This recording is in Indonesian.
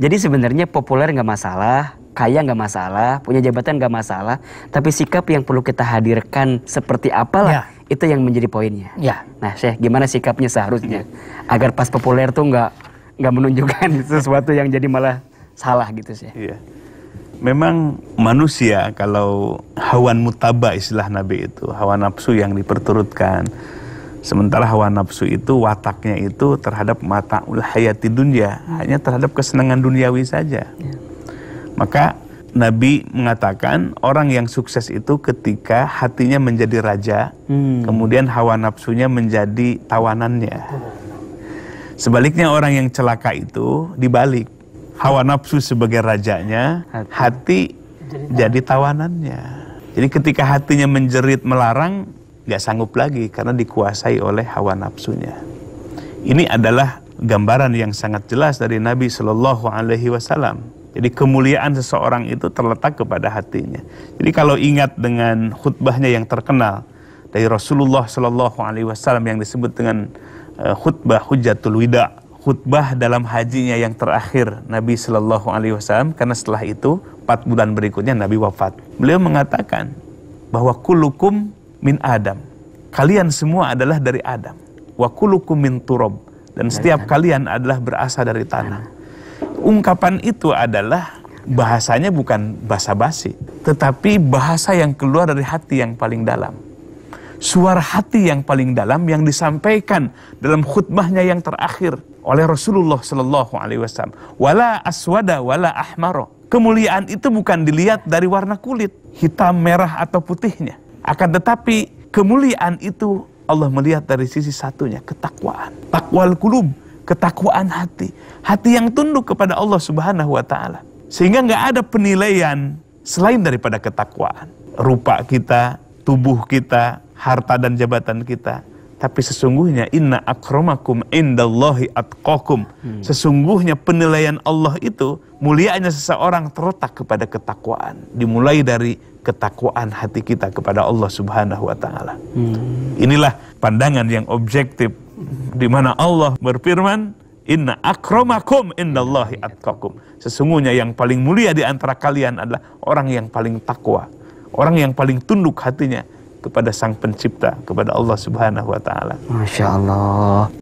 Jadi sebenarnya populer nggak masalah, kaya nggak masalah, punya jabatan nggak masalah, tapi sikap yang perlu kita hadirkan seperti apalah ya. itu yang menjadi poinnya. Ya. Nah, Syekh, gimana sikapnya seharusnya agar pas populer tuh nggak nggak menunjukkan sesuatu yang jadi malah salah gitu sih. Iya. Memang manusia kalau hawan mutaba istilah Nabi itu, hawa nafsu yang diperturutkan, Sementara hawa nafsu itu wataknya itu terhadap mata hayati dunia, hmm. hanya terhadap kesenangan duniawi saja. Ya. Maka Nabi mengatakan orang yang sukses itu ketika hatinya menjadi raja, hmm. kemudian hawa nafsunya menjadi tawanannya. Sebaliknya orang yang celaka itu dibalik. Hawa nafsu sebagai rajanya, hati, jadi tawanannya. Jadi ketika hatinya menjerit melarang, nggak sanggup lagi karena dikuasai oleh hawa nafsunya. Ini adalah gambaran yang sangat jelas dari Nabi Shallallahu Alaihi Wasallam. Jadi kemuliaan seseorang itu terletak kepada hatinya. Jadi kalau ingat dengan khutbahnya yang terkenal dari Rasulullah Shallallahu Alaihi Wasallam yang disebut dengan eh, khutbah hujatul wida, khutbah dalam hajinya yang terakhir Nabi Shallallahu Alaihi Wasallam karena setelah itu empat bulan berikutnya Nabi wafat. Beliau mengatakan bahwa kulukum min Adam. Kalian semua adalah dari Adam. Wa kulukum min turab. Dan setiap kalian adalah berasal dari tanah. Ungkapan itu adalah bahasanya bukan basa-basi, tetapi bahasa yang keluar dari hati yang paling dalam. Suara hati yang paling dalam yang disampaikan dalam khutbahnya yang terakhir oleh Rasulullah Shallallahu Alaihi Wasallam. Wala aswada, wala ahmaro. Kemuliaan itu bukan dilihat dari warna kulit, hitam, merah, atau putihnya. Akan tetapi kemuliaan itu Allah melihat dari sisi satunya, ketakwaan. Takwal kulub, ketakwaan hati. Hati yang tunduk kepada Allah subhanahu wa ta'ala. Sehingga nggak ada penilaian selain daripada ketakwaan. Rupa kita, tubuh kita, harta dan jabatan kita. Tapi sesungguhnya inna akromakum indallahi atqakum. Hmm. Sesungguhnya penilaian Allah itu mulianya seseorang terletak kepada ketakwaan. Dimulai dari ketakwaan hati kita kepada Allah Subhanahu wa taala. Hmm. Inilah pandangan yang objektif di mana Allah berfirman Inna akromakum indallahi atqakum. Sesungguhnya yang paling mulia di antara kalian adalah orang yang paling takwa, orang yang paling tunduk hatinya kepada Sang Pencipta, kepada Allah Subhanahu wa taala. Masya Allah.